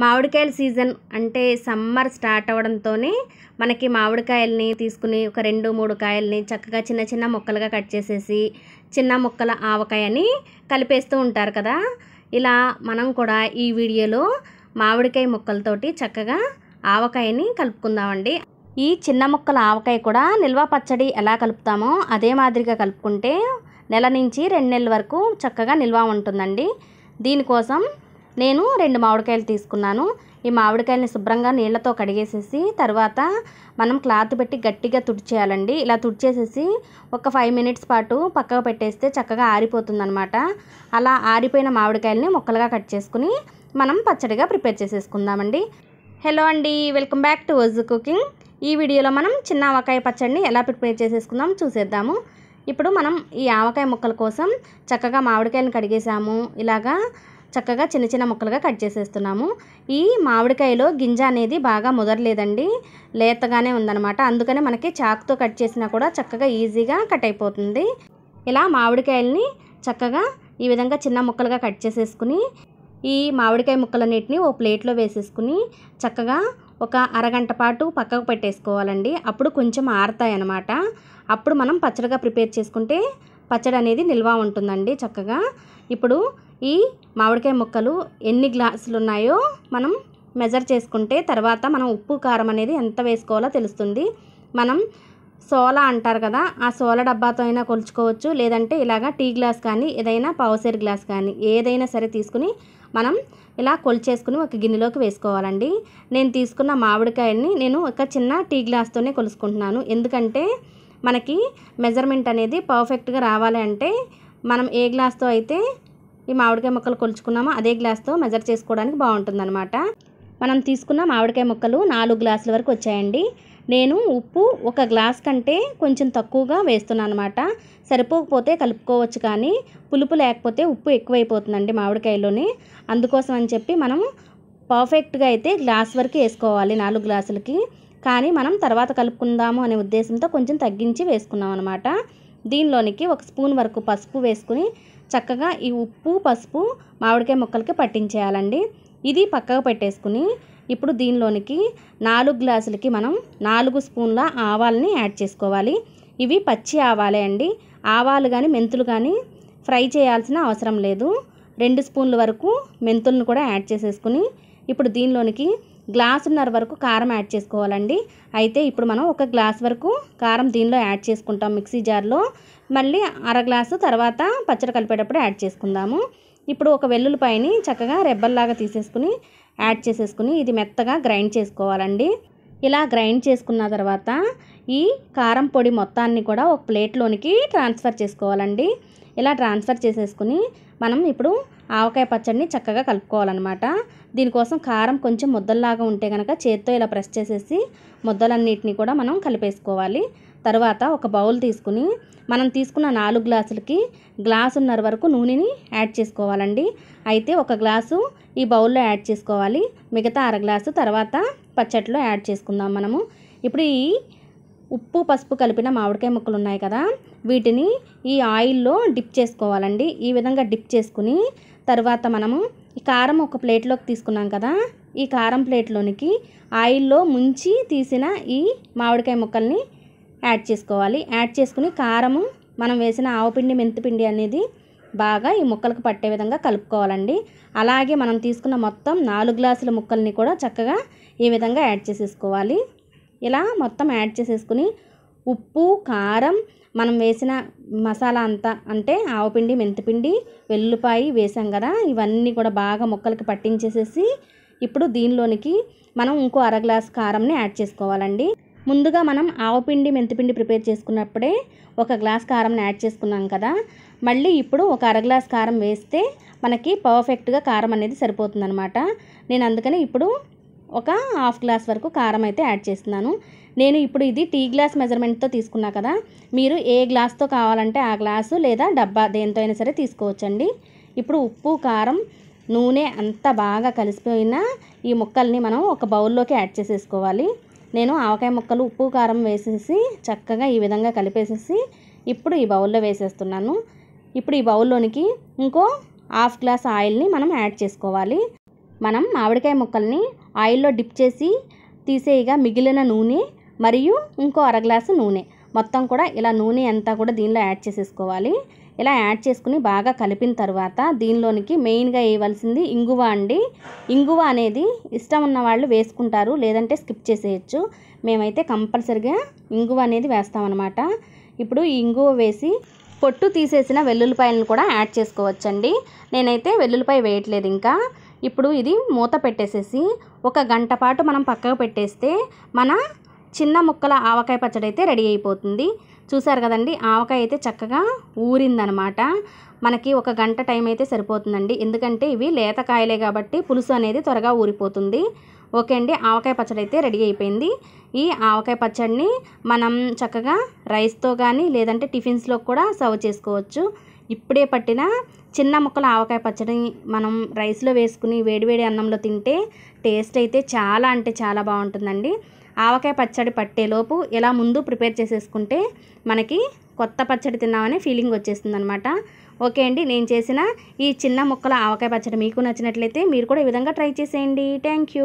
మామిడికాయల season అంటే summer start అవ్వడంతోనే మనకి మామిడికాయల్ని తీసుకుని ఒక రెండు మూడు కాయల్ని చక్కగా చిన్న చిన్న ముక్కలుగా కట్ చేసేసి చిన్న ముక్కల ఆవకాయని కలిపేస్తూ ఉంటారు కదా ఇలా మనం కూడా ఈ వీడియోలో మామిడికాయ ముక్కలతోటి చక్కగా ఆవకాయని కలుపుకుందామండి ఈ చిన్న ముక్కల ఆవకాయ కూడా నిల్వ పచ్చడి ఎలా కలుపుతామో అదే మాదిరిగా కలుపుకుంటే నెల నుంచి రెండు నెలల వరకు చక్కగా నిల్వ ఉంటుందండి దీనికోసం నేను రెండు మామిడికాయలు తీసుకున్నాను ఈ మామిడికాయలని శుభ్రంగా నీళ్ళతో కడిగేసేసి తర్వాత మనం క్లాత్ పెట్టి గట్టిగా తుడిచేయాలండి ఇలా తుడిచేసేసి ఒక ఫైవ్ మినిట్స్ పాటు పక్కకు పెట్టేస్తే చక్కగా ఆరిపోతుందనమాట అలా ఆరిపోయిన మామిడికాయలని ముక్కలుగా కట్ చేసుకుని మనం పచ్చడిగా ప్రిపేర్ చేసేసుకుందామండి హలో అండి వెల్కమ్ బ్యాక్ టు వజ్ కుకింగ్ ఈ వీడియోలో మనం చిన్న ఆవకాయ పచ్చడిని ఎలా ప్రిపేర్ చేసేసుకుందాం చూసేద్దాము ఇప్పుడు మనం ఈ ఆవకాయ మొక్కల కోసం చక్కగా మామిడికాయలను కడిగేసాము ఇలాగా చక్కగా చిన్న చిన్న ముక్కలుగా కట్ చేసేస్తున్నాము ఈ మామిడికాయలో గింజ అనేది బాగా ముదరలేదండి లేతగానే ఉందన్నమాట అందుకనే మనకి చాకుతో కట్ చేసినా కూడా చక్కగా ఈజీగా కట్ అయిపోతుంది ఇలా మామిడికాయలని చక్కగా ఈ విధంగా చిన్న ముక్కలుగా కట్ చేసేసుకుని ఈ మామిడికాయ ముక్కలన్నిటిని ఓ ప్లేట్లో వేసేసుకుని చక్కగా ఒక అరగంట పాటు పక్కకు పెట్టేసుకోవాలండి అప్పుడు కొంచెం ఆరుతాయి అనమాట అప్పుడు మనం పచ్చడిగా ప్రిపేర్ చేసుకుంటే పచ్చడి అనేది నిల్వ ఉంటుందండి చక్కగా ఇప్పుడు ఈ మామిడికాయ ముక్కలు ఎన్ని గ్లాసులు ఉన్నాయో మనం మెజర్ చేసుకుంటే తర్వాత మనం ఉప్పు కారం అనేది ఎంత వేసుకోవాలో తెలుస్తుంది మనం సోలా అంటారు కదా ఆ సోలా డబ్బాతో అయినా కొలుచుకోవచ్చు లేదంటే ఇలాగా టీ గ్లాస్ కానీ ఏదైనా పావుసేరు గ్లాస్ కానీ ఏదైనా సరే తీసుకుని మనం ఇలా కొలిచేసుకుని ఒక గిన్నెలోకి వేసుకోవాలండి నేను తీసుకున్న మామిడికాయని నేను ఒక చిన్న టీ గ్లాస్తోనే కొలుసుకుంటున్నాను ఎందుకంటే మనకి మెజర్మెంట్ అనేది పర్ఫెక్ట్గా రావాలి అంటే మనం ఏ గ్లాస్తో అయితే ఈ మామిడికాయ ముక్కలు కొలుచుకున్నాము అదే గ్లాస్తో మెజర్ చేసుకోవడానికి అనమాట మనం తీసుకున్న మామిడికాయ ముక్కలు నాలుగు గ్లాసుల వరకు వచ్చాయండి నేను ఉప్పు ఒక గ్లాస్ కంటే కొంచెం తక్కువగా వేస్తున్నాను అనమాట సరిపోకపోతే కలుపుకోవచ్చు కానీ పులుపు లేకపోతే ఉప్పు ఎక్కువైపోతుందండి మామిడికాయలోని అందుకోసం అని చెప్పి మనం పర్ఫెక్ట్గా అయితే గ్లాస్ వరకు వేసుకోవాలి నాలుగు గ్లాసులకి కానీ మనం తర్వాత కలుపుకుందాము అనే ఉద్దేశంతో కొంచెం తగ్గించి వేసుకున్నాం అనమాట దీనిలోనికి ఒక స్పూన్ వరకు పసుపు వేసుకుని చక్కగా ఈ ఉప్పు పసుపు మామిడికాయ ముక్కలకి పట్టించేయాలండి ఇది పక్కకు పెట్టేసుకుని ఇప్పుడు దీనిలోనికి నాలుగు గ్లాసులకి మనం నాలుగు స్పూన్ల ఆవాలని యాడ్ చేసుకోవాలి ఇవి పచ్చి ఆవాలే అండి ఆవాలు కానీ మెంతులు కానీ ఫ్రై చేయాల్సిన అవసరం లేదు రెండు స్పూన్ల వరకు మెంతులను కూడా యాడ్ చేసేసుకుని ఇప్పుడు దీనిలోనికి గ్లాసున్నర వరకు కారం యాడ్ చేసుకోవాలండి అయితే ఇప్పుడు మనం ఒక గ్లాస్ వరకు కారం దీనిలో యాడ్ చేసుకుంటాం మిక్సీ జార్లో మళ్ళీ అర గ్లాసు తర్వాత పచ్చడి కలిపేటప్పుడు యాడ్ చేసుకుందాము ఇప్పుడు ఒక వెల్లుల్లిపాయని చక్కగా రెబ్బల్లాగా తీసేసుకుని యాడ్ చేసేసుకుని ఇది మెత్తగా గ్రైండ్ చేసుకోవాలండి ఇలా గ్రైండ్ చేసుకున్న తర్వాత ఈ కారం పొడి మొత్తాన్ని కూడా ఒక ప్లేట్లోనికి ట్రాన్స్ఫర్ చేసుకోవాలండి ఇలా ట్రాన్స్ఫర్ చేసేసుకుని మనం ఇప్పుడు ఆవకాయ పచ్చడిని చక్కగా కలుపుకోవాలన్నమాట దీనికోసం కారం కొంచెం ముద్దల్లాగా ఉంటే కనుక చేత్తో ఇలా ప్రెస్ చేసేసి ముద్దలన్నిటిని కూడా మనం కలిపేసుకోవాలి తర్వాత ఒక బౌల్ తీసుకుని మనం తీసుకున్న నాలుగు గ్లాసులకి గ్లాసున్నర వరకు నూనెని యాడ్ చేసుకోవాలండి అయితే ఒక గ్లాసు ఈ బౌల్లో యాడ్ చేసుకోవాలి మిగతా అర గ్లాసు తర్వాత పచ్చట్లో యాడ్ చేసుకుందాం మనము ఇప్పుడు ఈ ఉప్పు పసుపు కలిపిన మామిడికాయ ముక్కలు ఉన్నాయి కదా వీటిని ఈ ఆయిల్లో డిప్ చేసుకోవాలండి ఈ విధంగా డిప్ చేసుకుని తర్వాత మనము ఈ కారం ఒక ప్లేట్లోకి తీసుకున్నాం కదా ఈ కారం ప్లేట్లోనికి ఆయిల్లో ముంచి తీసిన ఈ మామిడికాయ ముక్కల్ని యాడ్ చేసుకోవాలి యాడ్ చేసుకుని కారము మనం వేసిన ఆవుపిండి మెంతిపిండి అనేది బాగా ఈ ముక్కలకు పట్టే విధంగా కలుపుకోవాలండి అలాగే మనం తీసుకున్న మొత్తం నాలుగు గ్లాసుల ముక్కల్ని కూడా చక్కగా ఈ విధంగా యాడ్ చేసేసుకోవాలి ఇలా మొత్తం యాడ్ చేసేసుకుని ఉప్పు కారం మనం వేసిన మసాలా అంతా అంటే ఆవపిండి మెంతిపిండి వెల్లుపాయి వేసాం కదా ఇవన్నీ కూడా బాగా ముక్కలకి పట్టించేసేసి ఇప్పుడు దీనిలోనికి మనం ఇంకో అర గ్లాస్ కారంని యాడ్ చేసుకోవాలండి ముందుగా మనం ఆవపిండి మెంతిపిండి ప్రిపేర్ చేసుకున్నప్పుడే ఒక గ్లాస్ కారం యాడ్ చేసుకున్నాం కదా మళ్ళీ ఇప్పుడు ఒక అర గ్లాస్ కారం వేస్తే మనకి పర్ఫెక్ట్గా కారం అనేది సరిపోతుందనమాట నేను అందుకని ఇప్పుడు ఒక హాఫ్ గ్లాస్ వరకు కారం అయితే యాడ్ చేస్తున్నాను నేను ఇప్పుడు ఇది టీ గ్లాస్ మెజర్మెంట్తో తీసుకున్నా కదా మీరు ఏ గ్లాస్తో కావాలంటే ఆ గ్లాసు లేదా డబ్బా దేంతో అయినా సరే తీసుకోవచ్చండి ఇప్పుడు ఉప్పు కారం నూనె అంత బాగా కలిసిపోయిన ఈ ముక్కల్ని మనం ఒక బౌల్లోకి యాడ్ చేసేసుకోవాలి నేను ఆవకాయ ముక్కలు ఉప్పు కారం వేసేసి చక్కగా ఈ విధంగా కలిపేసేసి ఇప్పుడు ఈ బౌల్లో వేసేస్తున్నాను ఇప్పుడు ఈ బౌల్లోనికి ఇంకో హాఫ్ గ్లాస్ ఆయిల్ని మనం యాడ్ చేసుకోవాలి మనం మామిడికాయ ముక్కల్ని ఆయిల్లో డిప్ చేసి తీసేయగా మిగిలిన నూనె మరియు ఇంకో అరగ్లాసు నూనె మొత్తం కూడా ఇలా నూనె అంతా కూడా దీనిలో యాడ్ చేసేసుకోవాలి ఇలా యాడ్ చేసుకుని బాగా కలిపిన తర్వాత దీనిలోనికి మెయిన్గా వేయవలసింది ఇంగువ అండి ఇంగువ అనేది ఇష్టం ఉన్న వాళ్ళు వేసుకుంటారు లేదంటే స్కిప్ చేసేయచ్చు మేమైతే కంపల్సరిగా ఇంగువ అనేది వేస్తామన్నమాట ఇప్పుడు ఇంగువ వేసి పొట్టు తీసేసిన వెల్లుల్లిపాయలను కూడా యాడ్ చేసుకోవచ్చండి నేనైతే వెల్లుల్లిపాయ వేయట్లేదు ఇంకా ఇప్పుడు ఇది మూత పెట్టేసేసి ఒక గంట పాటు మనం పక్కకు పెట్టేస్తే మన చిన్న ముక్కల ఆవకాయ పచ్చడి అయితే రెడీ అయిపోతుంది చూసారు కదండి ఆవకాయ అయితే చక్కగా ఊరిందనమాట మనకి ఒక గంట టైం అయితే సరిపోతుందండి ఎందుకంటే ఇవి లేత కాయలే కాబట్టి పులుసు అనేది త్వరగా ఊరిపోతుంది ఓకే అండి ఆవకాయ పచ్చడి అయితే రెడీ అయిపోయింది ఈ ఆవకాయ పచ్చడిని మనం చక్కగా రైస్తో కానీ లేదంటే టిఫిన్స్లో కూడా సర్వ్ చేసుకోవచ్చు ఇప్పుడే పట్టిన చిన్న ముక్కల ఆవకాయ పచ్చడి మనం రైస్లో వేసుకుని వేడివేడి అన్నంలో తింటే టేస్ట్ అయితే చాలా అంటే చాలా బాగుంటుందండి ఆవకాయ పచ్చడి పట్టేలోపు ఇలా ముందు ప్రిపేర్ చేసేసుకుంటే మనకి కొత్త పచ్చడి తిన్నామనే ఫీలింగ్ వచ్చేస్తుంది అనమాట ఓకే అండి నేను చేసిన ఈ చిన్న ముక్కల ఆవకాయ పచ్చడి మీకు నచ్చినట్లయితే మీరు కూడా ఈ విధంగా ట్రై చేసేయండి థ్యాంక్